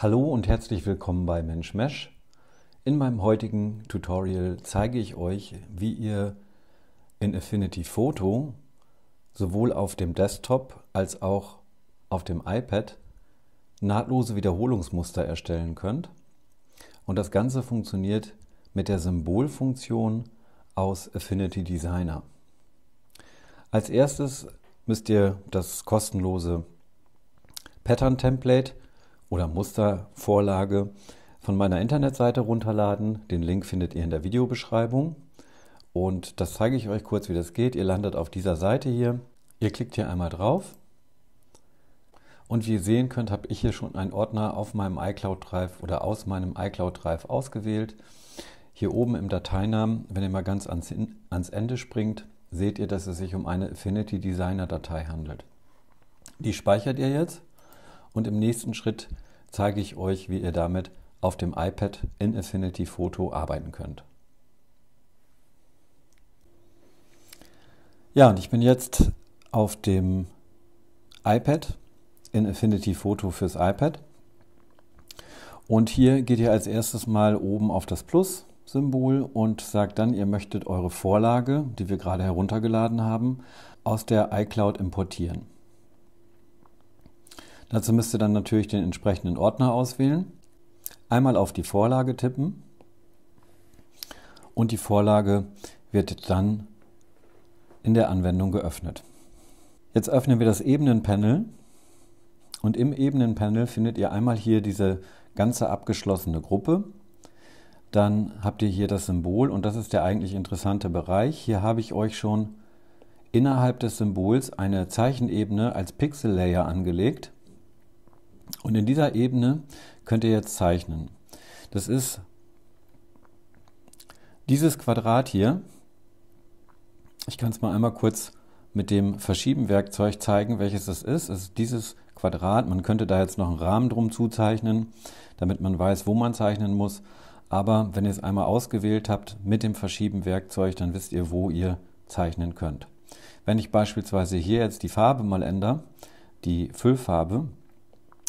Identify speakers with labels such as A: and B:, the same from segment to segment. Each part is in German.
A: Hallo und herzlich willkommen bei Mensch Mesh. In meinem heutigen Tutorial zeige ich euch, wie ihr in Affinity Photo sowohl auf dem Desktop als auch auf dem iPad nahtlose Wiederholungsmuster erstellen könnt. Und das Ganze funktioniert mit der Symbolfunktion aus Affinity Designer. Als erstes müsst ihr das kostenlose Pattern Template oder Mustervorlage von meiner Internetseite runterladen. Den Link findet ihr in der Videobeschreibung. Und das zeige ich euch kurz, wie das geht. Ihr landet auf dieser Seite hier. Ihr klickt hier einmal drauf. Und wie ihr sehen könnt, habe ich hier schon einen Ordner auf meinem iCloud Drive oder aus meinem iCloud Drive ausgewählt. Hier oben im Dateinamen, wenn ihr mal ganz ans, ans Ende springt, seht ihr, dass es sich um eine Affinity Designer Datei handelt. Die speichert ihr jetzt und im nächsten Schritt zeige ich euch, wie ihr damit auf dem iPad in Affinity Photo arbeiten könnt. Ja, und ich bin jetzt auf dem iPad in Affinity Photo fürs iPad. Und hier geht ihr als erstes mal oben auf das Plus-Symbol und sagt dann, ihr möchtet eure Vorlage, die wir gerade heruntergeladen haben, aus der iCloud importieren. Dazu müsst ihr dann natürlich den entsprechenden Ordner auswählen, einmal auf die Vorlage tippen und die Vorlage wird dann in der Anwendung geöffnet. Jetzt öffnen wir das Ebenenpanel und im Ebenenpanel findet ihr einmal hier diese ganze abgeschlossene Gruppe. Dann habt ihr hier das Symbol und das ist der eigentlich interessante Bereich. Hier habe ich euch schon innerhalb des Symbols eine Zeichenebene als Pixel-Layer angelegt. Und in dieser Ebene könnt ihr jetzt zeichnen. Das ist dieses Quadrat hier. Ich kann es mal einmal kurz mit dem Verschieben-Werkzeug zeigen, welches das ist. Es ist dieses Quadrat. Man könnte da jetzt noch einen Rahmen drum zuzeichnen, damit man weiß, wo man zeichnen muss. Aber wenn ihr es einmal ausgewählt habt mit dem Verschieben-Werkzeug, dann wisst ihr, wo ihr zeichnen könnt. Wenn ich beispielsweise hier jetzt die Farbe mal ändere, die Füllfarbe,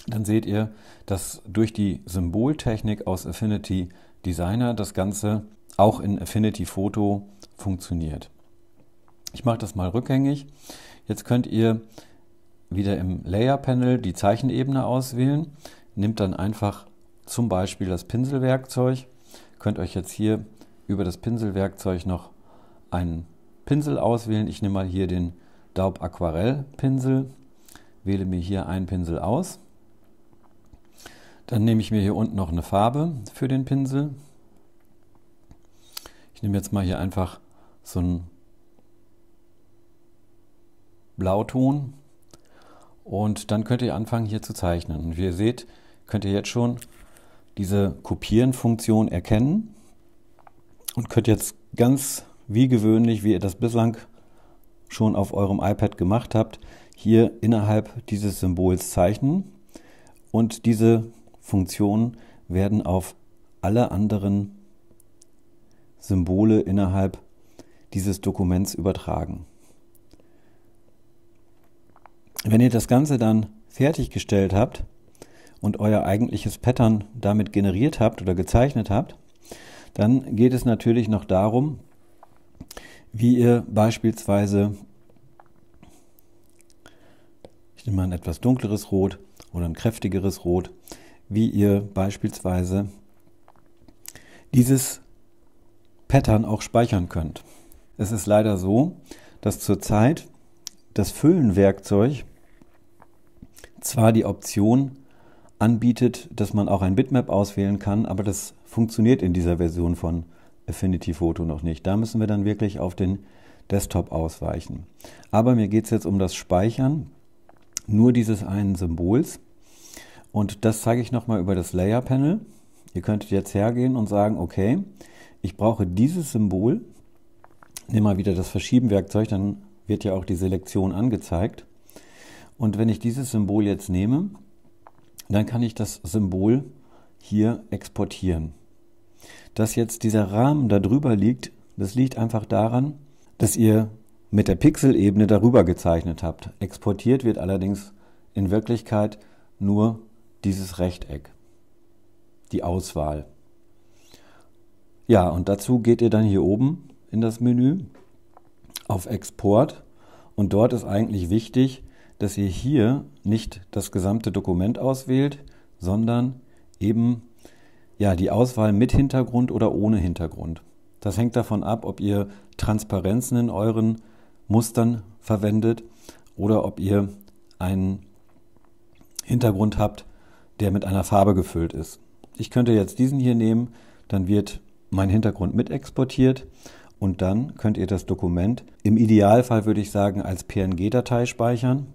A: dann seht ihr, dass durch die Symboltechnik aus Affinity Designer das Ganze auch in Affinity Photo funktioniert. Ich mache das mal rückgängig. Jetzt könnt ihr wieder im Layer Panel die Zeichenebene auswählen. Nehmt dann einfach zum Beispiel das Pinselwerkzeug. Könnt euch jetzt hier über das Pinselwerkzeug noch einen Pinsel auswählen. Ich nehme mal hier den Daub Aquarell Pinsel. Wähle mir hier einen Pinsel aus. Dann nehme ich mir hier unten noch eine Farbe für den Pinsel. Ich nehme jetzt mal hier einfach so einen Blauton und dann könnt ihr anfangen hier zu zeichnen. Und wie ihr seht, könnt ihr jetzt schon diese Kopieren-Funktion erkennen und könnt jetzt ganz wie gewöhnlich, wie ihr das bislang schon auf eurem iPad gemacht habt, hier innerhalb dieses Symbols zeichnen und diese Funktionen werden auf alle anderen Symbole innerhalb dieses Dokuments übertragen. Wenn ihr das Ganze dann fertiggestellt habt und euer eigentliches Pattern damit generiert habt oder gezeichnet habt, dann geht es natürlich noch darum, wie ihr beispielsweise, ich nehme mal ein etwas dunkleres Rot oder ein kräftigeres Rot, wie ihr beispielsweise dieses Pattern auch speichern könnt. Es ist leider so, dass zurzeit das Füllenwerkzeug zwar die Option anbietet, dass man auch ein Bitmap auswählen kann, aber das funktioniert in dieser Version von Affinity Photo noch nicht. Da müssen wir dann wirklich auf den Desktop ausweichen. Aber mir geht es jetzt um das Speichern nur dieses einen Symbols. Und das zeige ich nochmal über das Layer Panel. Ihr könntet jetzt hergehen und sagen, okay, ich brauche dieses Symbol. Nimm mal wieder das Verschieben-Werkzeug, dann wird ja auch die Selektion angezeigt. Und wenn ich dieses Symbol jetzt nehme, dann kann ich das Symbol hier exportieren. Dass jetzt dieser Rahmen da drüber liegt, das liegt einfach daran, dass ihr mit der Pixelebene darüber gezeichnet habt. Exportiert wird allerdings in Wirklichkeit nur dieses Rechteck, die Auswahl. Ja, und dazu geht ihr dann hier oben in das Menü auf Export und dort ist eigentlich wichtig, dass ihr hier nicht das gesamte Dokument auswählt, sondern eben ja, die Auswahl mit Hintergrund oder ohne Hintergrund. Das hängt davon ab, ob ihr Transparenzen in euren Mustern verwendet oder ob ihr einen Hintergrund habt, der mit einer Farbe gefüllt ist. Ich könnte jetzt diesen hier nehmen, dann wird mein Hintergrund mit exportiert und dann könnt ihr das Dokument im Idealfall würde ich sagen als PNG-Datei speichern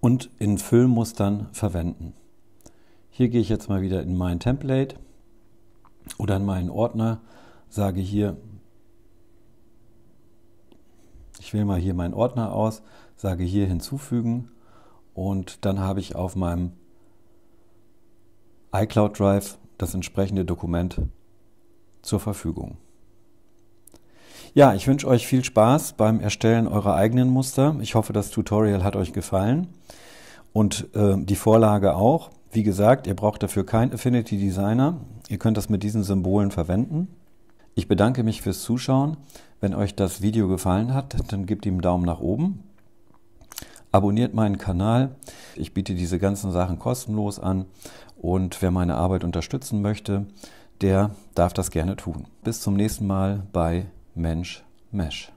A: und in Füllmustern verwenden. Hier gehe ich jetzt mal wieder in mein Template oder in meinen Ordner, sage hier, ich wähle mal hier meinen Ordner aus, sage hier hinzufügen und dann habe ich auf meinem iCloud Drive das entsprechende Dokument zur Verfügung. Ja, ich wünsche euch viel Spaß beim Erstellen eurer eigenen Muster. Ich hoffe, das Tutorial hat euch gefallen und äh, die Vorlage auch. Wie gesagt, ihr braucht dafür kein Affinity Designer. Ihr könnt das mit diesen Symbolen verwenden. Ich bedanke mich fürs Zuschauen. Wenn euch das Video gefallen hat, dann gebt ihm einen Daumen nach oben. Abonniert meinen Kanal. Ich biete diese ganzen Sachen kostenlos an. Und wer meine Arbeit unterstützen möchte, der darf das gerne tun. Bis zum nächsten Mal bei Mensch Mesh.